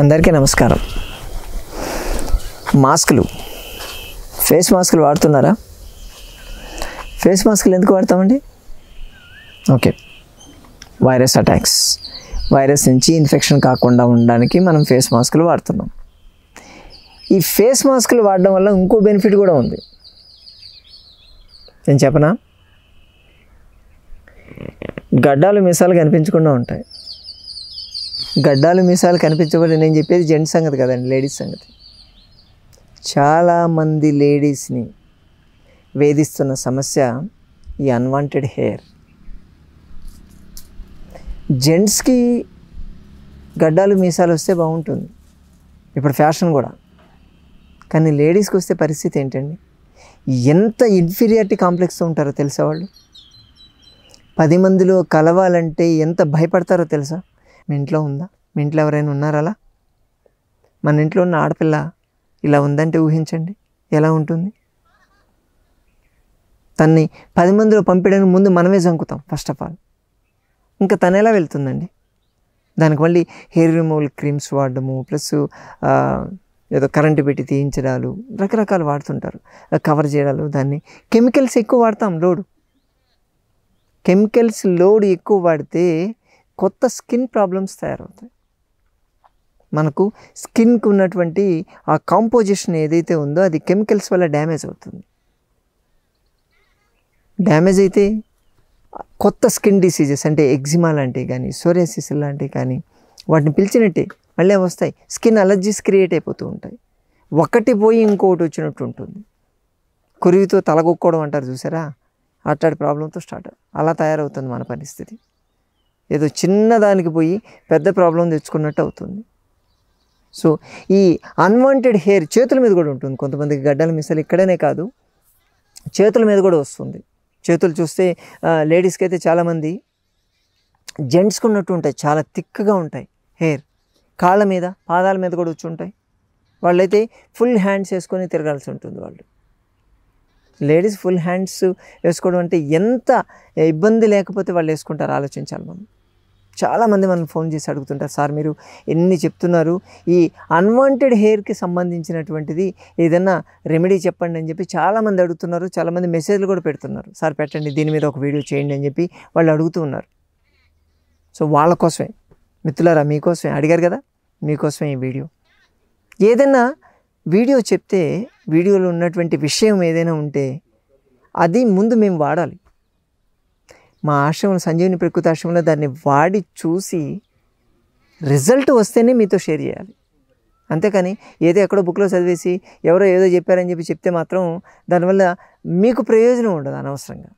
అందరికీ నమస్కారం మాస్కులు ఫేస్ మాస్కులు వాడుతున్నారా ఫేస్ మాస్కులు ఎందుకు వాడతామండి ఓకే వైరస్ అటాక్స్ వైరస్ నుంచి ఇన్ఫెక్షన్ కాకుండా ఉండడానికి మనం ఫేస్ మాస్కులు వాడుతున్నాం ఈ ఫేస్ మాస్కులు వాడడం వల్ల ఇంకో బెనిఫిట్ కూడా ఉంది నేను చెప్పనా గడ్డాలు మిసాలు కనిపించకుండా ఉంటాయి గడ్డాలు మీసాలు కనిపించబడి నేను చెప్పేది జెంట్స్ సంగతి కదండి లేడీస్ సంగతి చాలామంది లేడీస్ని వేధిస్తున్న సమస్య ఈ అన్వాంటెడ్ హెయిర్ జెంట్స్కి గడ్డాలు మీసాలు వస్తే బాగుంటుంది ఇప్పుడు ఫ్యాషన్ కూడా కానీ లేడీస్కి వస్తే పరిస్థితి ఏంటండి ఎంత ఇన్ఫీరియారిటీ కాంప్లెక్స్తో ఉంటారో తెలుసా వాళ్ళు పది మందిలో కలవాలంటే ఎంత భయపడతారో తెలుసా మీ ఇంట్లో ఉందా మీ ఇంట్లో ఎవరైనా ఉన్నారా అలా మన ఇంట్లో ఉన్న ఆడపిల్ల ఇలా ఉందంటే ఊహించండి ఎలా ఉంటుంది తన్ని పది మందిలో పంపించడానికి ముందు మనమే చంకుతాం ఫస్ట్ ఆఫ్ ఆల్ ఇంకా తను ఎలా వెళ్తుందండి దానికి మళ్ళీ హెయిర్ రిమూవల్ క్రీమ్స్ వాడడము ప్లస్ ఏదో కరెంటు పెట్టి తీయించడాలు రకరకాలు వాడుతుంటారు కవర్ చేయడాలు దాన్ని కెమికల్స్ ఎక్కువ వాడతాం లోడు కెమికల్స్ లోడ్ ఎక్కువ వాడితే కొత్త స్కిన్ ప్రాబ్లమ్స్ తయారవుతాయి మనకు స్కిన్కి ఉన్నటువంటి ఆ కాంపోజిషన్ ఏదైతే ఉందో అది కెమికల్స్ వల్ల డ్యామేజ్ అవుతుంది డ్యామేజ్ అయితే కొత్త స్కిన్ డిసీజెస్ అంటే ఎగ్జిమా లాంటివి కానీ సోరియాసిస్ లాంటివి కానీ వాటిని పిలిచినట్టే మళ్ళీ వస్తాయి స్కిన్ అలర్జీస్ క్రియేట్ అయిపోతూ ఉంటాయి ఒకటి పోయి ఇంకొకటి వచ్చినట్టు ఉంటుంది కురివితో తలగొక్కోవడం అంటారు చూసారా అట్లాంటి ప్రాబ్లంతో స్టార్ట్ అలా తయారవుతుంది మన పరిస్థితి ఏదో చిన్నదానికి పోయి పెద్ద ప్రాబ్లం తెచ్చుకున్నట్టు అవుతుంది సో ఈ అన్వాంటెడ్ హెయిర్ చేతుల మీద కూడా ఉంటుంది కొంతమందికి గడ్డల మిసలు ఇక్కడనే కాదు చేతుల మీద కూడా వస్తుంది చేతులు చూస్తే లేడీస్కి అయితే చాలామంది జెంట్స్కి ఉన్నట్టు ఉంటాయి చాలా థిక్గా ఉంటాయి హెయిర్ కాళ్ళ మీద పాదాల మీద కూడా వచ్చి ఉంటాయి వాళ్ళైతే ఫుల్ హ్యాండ్స్ వేసుకొని తిరగాల్సి ఉంటుంది వాళ్ళు లేడీస్ ఫుల్ హ్యాండ్స్ వేసుకోవడం అంటే ఎంత ఇబ్బంది లేకపోతే వాళ్ళు వేసుకుంటారు ఆలోచించాలి మనం చాలామంది మనం ఫోన్ చేసి అడుగుతుంటారు సార్ మీరు ఎన్ని చెప్తున్నారు ఈ అన్వాంటెడ్ హెయిర్కి సంబంధించినటువంటిది ఏదైనా రెమెడీ చెప్పండి అని చెప్పి చాలామంది అడుగుతున్నారు చాలామంది మెసేజ్లు కూడా పెడుతున్నారు సార్ పెట్టండి దీని మీద ఒక వీడియో చేయండి అని చెప్పి వాళ్ళు అడుగుతూ ఉన్నారు సో వాళ్ళ కోసమే మిత్రులారా మీకోసమే అడిగారు కదా మీకోసమే ఈ వీడియో ఏదైనా వీడియో చెప్తే వీడియోలో ఉన్నటువంటి విషయం ఏదైనా ఉంటే అది ముందు మేము వాడాలి మా ఆశ్రమం సంజీవుని ప్రకృతి ఆశ్రమంలో దాన్ని వాడి చూసి రిజల్ట్ వస్తేనే మీతో షేర్ చేయాలి అంతేకాని ఏదో ఎక్కడో బుక్లో చదివేసి ఎవరో ఏదో చెప్పారని చెప్పి చెప్తే మాత్రం దానివల్ల మీకు ప్రయోజనం ఉండదు అనవసరంగా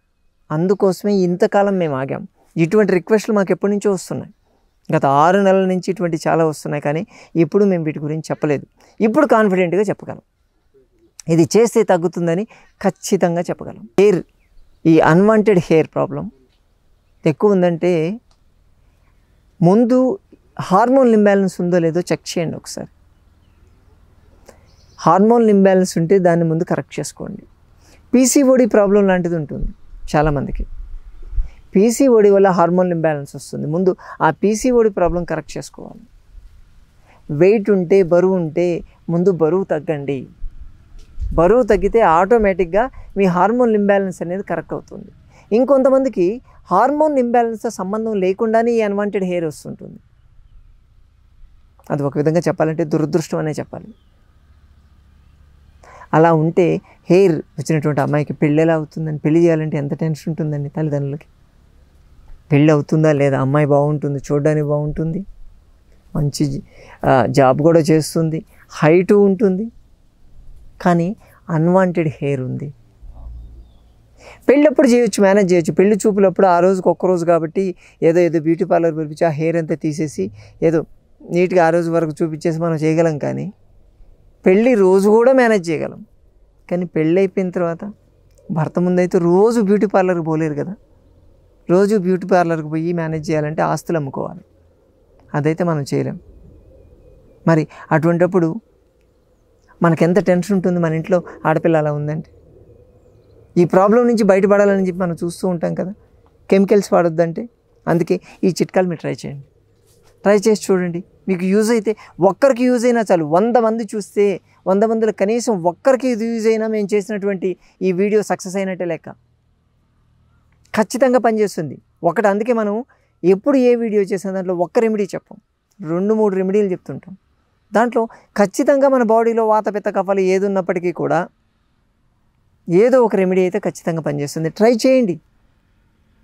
అందుకోసమే ఇంతకాలం మేము ఆగాం ఇటువంటి రిక్వెస్ట్లు మాకు ఎప్పటి నుంచో వస్తున్నాయి గత ఆరు నెలల నుంచి ఇటువంటి చాలా వస్తున్నాయి కానీ ఇప్పుడు మేము వీటి గురించి చెప్పలేదు ఇప్పుడు కాన్ఫిడెంట్గా చెప్పగలం ఇది చేస్తే తగ్గుతుందని ఖచ్చితంగా చెప్పగలం హెయిర్ ఈ అన్వాంటెడ్ హెయిర్ ప్రాబ్లం ఎక్కువ ఉందంటే ముందు హార్మోన్ ఇంబ్యాలెన్స్ ఉందో లేదో చెక్ చేయండి ఒకసారి హార్మోన్ ఇంబ్యాలెన్స్ ఉంటే దాన్ని ముందు కరెక్ట్ చేసుకోండి పీసీఓడి ప్రాబ్లం లాంటిది ఉంటుంది చాలామందికి పీసీఓడి వల్ల హార్మోన్ ఇంబ్యాలెన్స్ వస్తుంది ముందు ఆ పీసీఓడి ప్రాబ్లం కరెక్ట్ చేసుకోవాలి వెయిట్ ఉంటే బరువు ఉంటే ముందు బరువు తగ్గండి బరువు తగ్గితే ఆటోమేటిక్గా మీ హార్మోన్ ఇంబ్యాలెన్స్ అనేది కరెక్ట్ అవుతుంది ఇంకొంతమందికి హార్మోన్ ఇంబ్యాలెన్స్తో సంబంధం లేకుండానే ఈ అన్వాంటెడ్ హెయిర్ వస్తుంటుంది అది ఒక విధంగా చెప్పాలంటే దురదృష్టం అనే చెప్పాలి అలా ఉంటే హెయిర్ వచ్చినటువంటి అమ్మాయికి పెళ్ళి ఎలా అవుతుందని పెళ్ళి చేయాలంటే ఎంత టెన్షన్ ఉంటుందండి తల్లిదండ్రులకి పెళ్ళి అవుతుందా లేదా అమ్మాయి బాగుంటుంది చూడడానికి బాగుంటుంది మంచి జాబ్ కూడా చేస్తుంది హైట్ ఉంటుంది కానీ అన్వాంటెడ్ హెయిర్ ఉంది పెళ్ళప్పుడు చేయొచ్చు మేనేజ్ చేయొచ్చు పెళ్లి చూపులప్పుడు ఆ రోజుకి ఒక్కరోజు కాబట్టి ఏదో ఏదో బ్యూటీ పార్లర్ పిలిపించి ఆ హెయిర్ అంతా తీసేసి ఏదో నీట్గా ఆ రోజు వరకు చూపించేసి మనం చేయగలం కానీ పెళ్ళి రోజు కూడా మేనేజ్ చేయగలం కానీ పెళ్ళి అయిపోయిన తర్వాత భర్త ముందైతే రోజు బ్యూటీ పార్లర్కి పోలేరు కదా రోజు బ్యూటీ పార్లర్కి పోయి మేనేజ్ చేయాలంటే ఆస్తులు అమ్ముకోవాలి అదైతే మనం చేయలేం మరి అటువంటిప్పుడు మనకెంత టెన్షన్ ఉంటుంది మన ఇంట్లో ఆడపిల్ల అలా ఉందండి ఈ ప్రాబ్లం నుంచి బయటపడాలని చెప్పి మనం చూస్తూ ఉంటాం కదా కెమికల్స్ వాడొద్దంటే అందుకే ఈ చిట్కాలు మీరు ట్రై చేయండి ట్రై చేసి చూడండి మీకు యూజ్ అయితే ఒక్కరికి యూజ్ అయినా చాలు వంద మంది చూస్తే వంద మందిలో కనీసం ఒక్కరికి యూజ్ అయినా మేము చేసినటువంటి ఈ వీడియో సక్సెస్ అయినట్టే లెక్క ఖచ్చితంగా పనిచేస్తుంది ఒకటి అందుకే మనం ఎప్పుడు ఏ వీడియో చేసిన దాంట్లో ఒక్క రెమెడీ చెప్పం రెండు మూడు రెమెడీలు చెప్తుంటాం దాంట్లో ఖచ్చితంగా మన బాడీలో వాత పిత్త కఫలు ఏది ఉన్నప్పటికీ కూడా ఏదో ఒక రెమెడీ అయితే ఖచ్చితంగా పనిచేస్తుంది ట్రై చేయండి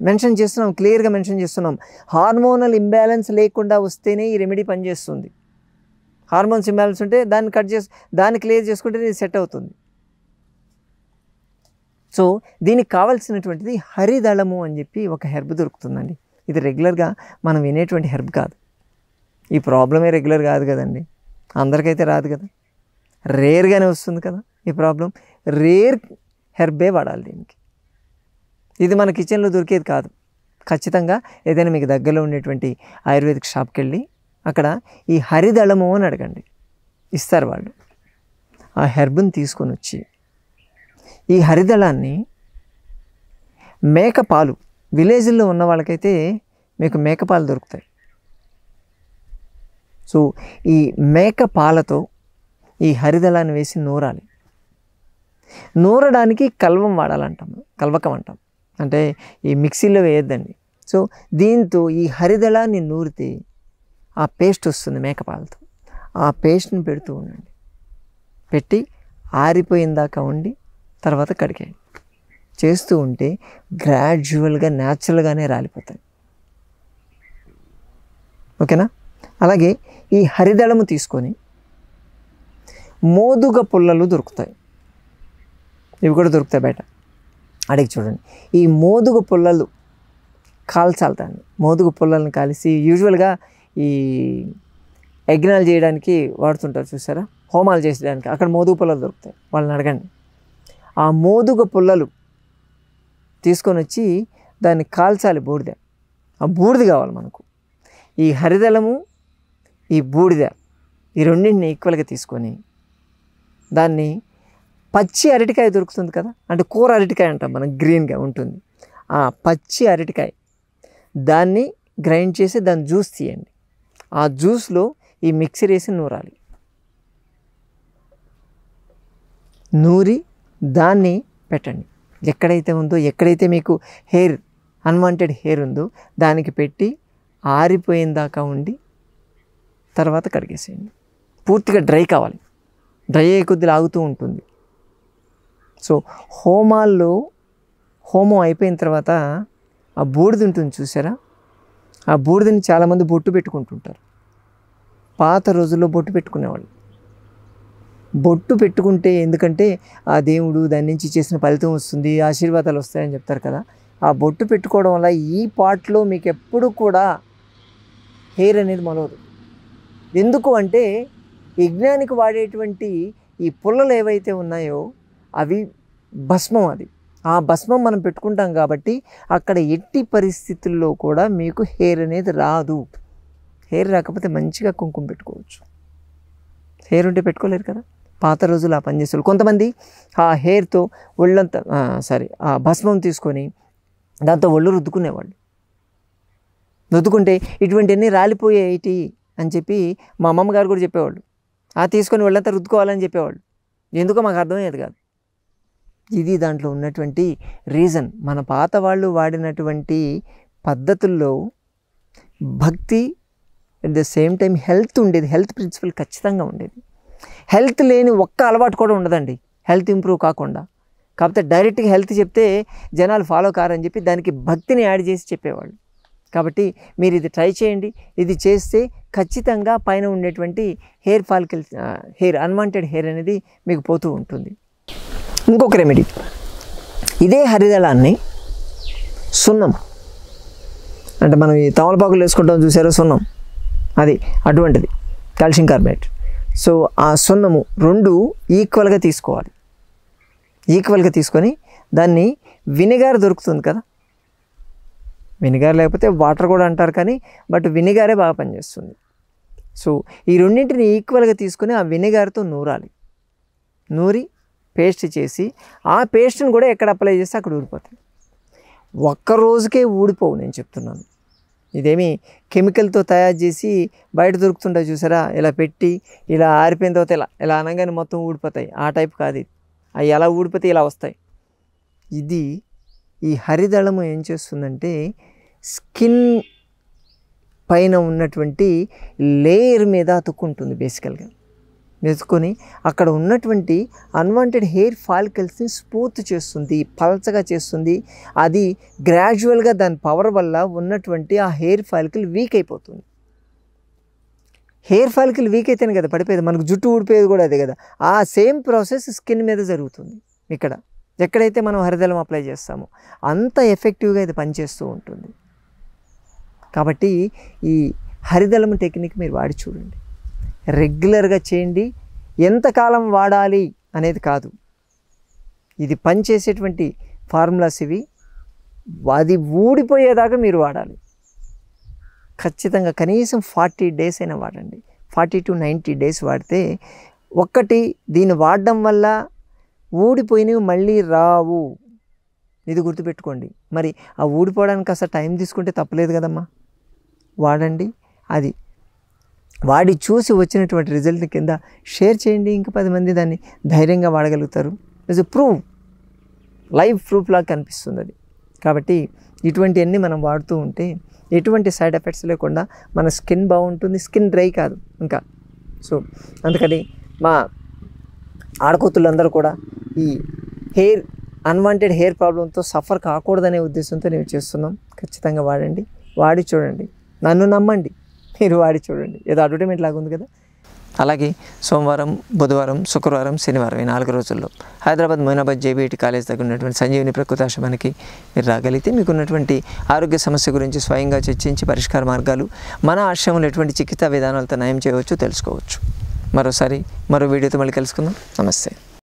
మెన్షన్ చేస్తున్నాం క్లియర్గా మెన్షన్ చేస్తున్నాం హార్మోనల్ ఇంబ్యాలెన్స్ లేకుండా వస్తేనే ఈ రెమెడీ పనిచేస్తుంది హార్మోన్స్ ఇంబ్యాలెన్స్ ఉంటే దాన్ని కట్ చేసి దాన్ని క్లియర్ చేసుకుంటే ఇది సెట్ అవుతుంది సో దీనికి కావాల్సినటువంటిది హరిదళము అని చెప్పి ఒక హెర్బ్ దొరుకుతుందండి ఇది రెగ్యులర్గా మనం వినేటువంటి హెర్బ్ కాదు ఈ ప్రాబ్లమే రెగ్యులర్ కాదు కదండి అందరికైతే రాదు కదా రేర్గానే వస్తుంది కదా ఈ ప్రాబ్లం రేర్ హెర్బే వాడాలి దీనికి ఇది మన కిచెన్లో దొరికేది కాదు ఖచ్చితంగా ఏదైనా మీకు దగ్గరలో ఉండేటువంటి ఆయుర్వేదిక్ షాప్కి వెళ్ళి అక్కడ ఈ హరిదళము అని అడగండి ఇస్తారు వాళ్ళు ఆ హెర్బ్ని తీసుకొని వచ్చి ఈ హరిదళాన్ని మేకపాలు విలేజ్లో ఉన్న వాళ్ళకైతే మీకు మేకపాలు దొరుకుతాయి సో ఈ మేక పాలతో ఈ హరిదళాన్ని వేసి నూరాలి నూరడానికి కల్వం వాడాలంటాం కల్వకం అంటాం అంటే ఈ మిక్సీలో వేయొద్దండి సో దీంతో ఈ హరిదళాన్ని నూరితే ఆ పేస్ట్ వస్తుంది మేకపాలతో ఆ పేస్ట్ని పెడుతూ ఉండండి పెట్టి ఆరిపోయిందాక ఉండి తర్వాత కడిగేయండి చేస్తూ ఉంటే గ్రాడ్యువల్గా న్యాచురల్గానే రాలిపోతాయి ఓకేనా అలాగే ఈ హరిదళము తీసుకొని మోదుగ పుల్లలు దొరుకుతాయి ఇవి కూడా దొరుకుతాయి బయట అడిగి చూడండి ఈ మోదుగ పుల్లలు కాల్చాలి దాన్ని మోదుగ పుల్లల్ని కాల్చి యూజువల్గా ఈ యజ్ఞాలు చేయడానికి వాడుతుంటారు చూసారా హోమాలు చేసేదానికి అక్కడ మోదుగ పుల్లలు దొరుకుతాయి వాళ్ళని అడగండి ఆ మోదుగ పుల్లలు తీసుకొని వచ్చి దాన్ని కాల్చాలి బూడిద ఆ బూడిద కావాలి మనకు ఈ హరిదలము ఈ బూడిద ఈ రెండింటిని ఈక్వల్గా తీసుకొని దాన్ని పచ్చి అరటికాయ దొరుకుతుంది కదా అంటే కూర అరటికాయ అంటాం మనం గ్రీన్గా ఉంటుంది ఆ పచ్చి అరటికాయ దాన్ని గ్రైండ్ చేసి దాని జ్యూస్ తీయండి ఆ జ్యూస్లో ఈ మిక్సర్ వేసి నూరాలి నూరి దాన్ని పెట్టండి ఎక్కడైతే ఉందో ఎక్కడైతే మీకు హెయిర్ అన్వాంటెడ్ హెయిర్ ఉందో దానికి పెట్టి ఆరిపోయిన దాకా ఉండి తర్వాత కడిగేసేయండి పూర్తిగా డ్రై కావాలి డ్రై అయ్యే కొద్ది లాగుతూ ఉంటుంది సో హోమాల్లో హోమం అయిపోయిన తర్వాత ఆ బూడిద ఉంటుంది చూసారా ఆ బూడిదని చాలామంది బొట్టు పెట్టుకుంటుంటారు పాత రోజుల్లో బొట్టు పెట్టుకునేవాళ్ళు బొట్టు పెట్టుకుంటే ఎందుకంటే ఆ దేవుడు దాని నుంచి చేసిన ఫలితం వస్తుంది ఆశీర్వాదాలు వస్తాయని చెప్తారు కదా ఆ బొట్టు పెట్టుకోవడం వల్ల ఈ పాటలో మీకు ఎప్పుడు కూడా హెయిర్ అనేది మొలవదు ఎందుకు అంటే యజ్ఞానికి వాడేటువంటి ఈ పుల్లలు ఏవైతే ఉన్నాయో అవి భస్మం అది ఆ భస్మం మనం పెట్టుకుంటాం కాబట్టి అక్కడ ఎట్టి పరిస్థితుల్లో కూడా మీకు హెయిర్ అనేది రాదు హెయిర్ రాకపోతే మంచిగా కుంకుమ పెట్టుకోవచ్చు హెయిర్ ఉంటే పెట్టుకోలేరు కదా పాత రోజులు ఆ పనిచేసేవాళ్ళు కొంతమంది ఆ హెయిర్తో ఒళ్ళంతా సారీ ఆ భస్మం తీసుకొని దాంతో ఒళ్ళు రుద్దుకునేవాళ్ళు రుద్దుకుంటే ఇటువంటివన్నీ రాలిపోయేటి అని చెప్పి మా అమ్మమ్మగారు కూడా చెప్పేవాళ్ళు ఆ తీసుకొని ఒళ్ళంతా రుద్దుకోవాలని చెప్పేవాళ్ళు ఎందుకో మాకు అర్థమయ్యేది కాదు ఇది దాంట్లో ఉన్నటువంటి రీజన్ మన పాత వాళ్ళు వాడినటువంటి పద్ధతుల్లో భక్తి at the same time health ఉండేది హెల్త్ ప్రిన్సిపల్ ఖచ్చితంగా ఉండేది హెల్త్ లేని ఒక్క అలవాటు కూడా ఉండదండి హెల్త్ ఇంప్రూవ్ కాకుండా కాకపోతే డైరెక్ట్గా హెల్త్ చెప్తే జనాలు ఫాలో కారని చెప్పి దానికి భక్తిని యాడ్ చేసి చెప్పేవాళ్ళు కాబట్టి మీరు ఇది ట్రై చేయండి ఇది చేస్తే ఖచ్చితంగా పైన ఉండేటువంటి hair follicle hair unwanted hair అనేది మీకు పోతూ ఉంటుంది ఇంకొక రెమెడీ ఇదే హరిదళాన్ని సున్నం అంటే మనం ఈ తమలపాకులు వేసుకుంటాం చూసారో సున్నం అది అటువంటిది కాల్షియం కార్బోనేట్ సో ఆ సున్నము రెండు ఈక్వల్గా తీసుకోవాలి ఈక్వల్గా తీసుకొని దాన్ని వినిగార్ దొరుకుతుంది కదా వినిగార్ లేకపోతే వాటర్ కూడా అంటారు కానీ బట్ వినిగారే బాగా పనిచేస్తుంది సో ఈ రెండింటిని ఈక్వల్గా తీసుకుని ఆ వినిగార్తో నూరాలి నూరి పేస్ట్ చేసి ఆ పేస్ట్ని కూడా ఎక్కడ అప్లై చేస్తే అక్కడ ఊడిపోతుంది ఒక్క రోజుకే ఊడిపోవు నేను చెప్తున్నాను ఇదేమి కెమికల్తో తయారు చేసి బయట దొరుకుతుంటాయి చూసారా ఇలా పెట్టి ఇలా ఆరిపోయిన తర్వాత ఇలా ఇలా అనగానే మొత్తం ఊడిపోతాయి ఆ టైప్ కాదు ఇది అవి ఎలా ఊడిపోతే ఇలా వస్తాయి ఇది ఈ హరిదళము ఏం చేస్తుందంటే స్కిన్ పైన ఉన్నటువంటి లేయర్ మీద అతుక్కుంటుంది బేసికల్గా వేసుకొని అక్కడ ఉన్నటువంటి అన్వాంటెడ్ హెయిర్ ఫాలికల్స్ని స్మూత్ చేస్తుంది పలచగా చేస్తుంది అది గ్రాడ్యువల్గా దాని పవర్ వల్ల ఉన్నటువంటి ఆ హెయిర్ ఫాలికల్ వీక్ అయిపోతుంది హెయిర్ ఫాలికల్ వీక్ అయితేనే కదా పడిపోయేది మనకు జుట్టు ఊడిపోయేది కూడా అదే కదా ఆ సేమ్ ప్రాసెస్ స్కిన్ మీద జరుగుతుంది ఇక్కడ ఎక్కడైతే మనం హరిదలం అప్లై చేస్తామో అంత ఎఫెక్టివ్గా ఇది పనిచేస్తూ ఉంటుంది కాబట్టి ఈ హరిదలం టెక్నిక్ మీరు వాడి చూడండి రెగ్యులర్గా చేయండి ఎంతకాలం వాడాలి అనేది కాదు ఇది పనిచేసేటువంటి ఫార్ములాస్ ఇవి అది ఊడిపోయేదాకా మీరు వాడాలి ఖచ్చితంగా కనీసం ఫార్టీ డేస్ అయినా వాడండి ఫార్టీ టు నైంటీ డేస్ వాడితే ఒక్కటి దీన్ని వాడడం వల్ల ఊడిపోయినవి మళ్ళీ రావు ఇది గుర్తుపెట్టుకోండి మరి ఆ ఊడిపోవడానికి అసలు టైం తీసుకుంటే తప్పలేదు కదమ్మా వాడండి అది వాడి చూసి వచ్చినటువంటి రిజల్ట్ కింద షేర్ చేయండి ఇంకా పది మంది దాన్ని ధైర్యంగా వాడగలుగుతారు ఇస్ ప్రూఫ్ లైవ్ ప్రూఫ్ లాగా కనిపిస్తుంది అది కాబట్టి ఇటువంటివన్నీ మనం వాడుతూ ఉంటే ఎటువంటి సైడ్ ఎఫెక్ట్స్ లేకుండా మన స్కిన్ బాగుంటుంది స్కిన్ డ్రై కాదు ఇంకా సో అందుకని మా ఆడకూతులందరూ కూడా ఈ హెయిర్ అన్వాంటెడ్ హెయిర్ ప్రాబ్లంతో సఫర్ కాకూడదనే ఉద్దేశంతో నేను చేస్తున్నాం ఖచ్చితంగా వాడండి వాడి చూడండి నన్ను నమ్మండి మీరు వాడి చూడండి ఏదో అడ్వర్టైజ్మెంట్ లాగా ఉంది కదా అలాగే సోమవారం బుధవారం శుక్రవారం శనివారం ఈ నాలుగు రోజుల్లో హైదరాబాద్ మొయినాబాద్ జేబీఐటి కాలేజ్ దగ్గర ఉన్నటువంటి సంజీవిని ప్రకృతాశ్రమానికి మీరు రాగలిగితే మీకున్నటువంటి ఆరోగ్య సమస్య గురించి స్వయంగా చర్చించి పరిష్కార మార్గాలు మన ఆశ్రమంలో ఎటువంటి చికిత్సా విధానాలతో నయం చేయవచ్చు తెలుసుకోవచ్చు మరోసారి మరో వీడియోతో మళ్ళీ కలుసుకుందాం నమస్తే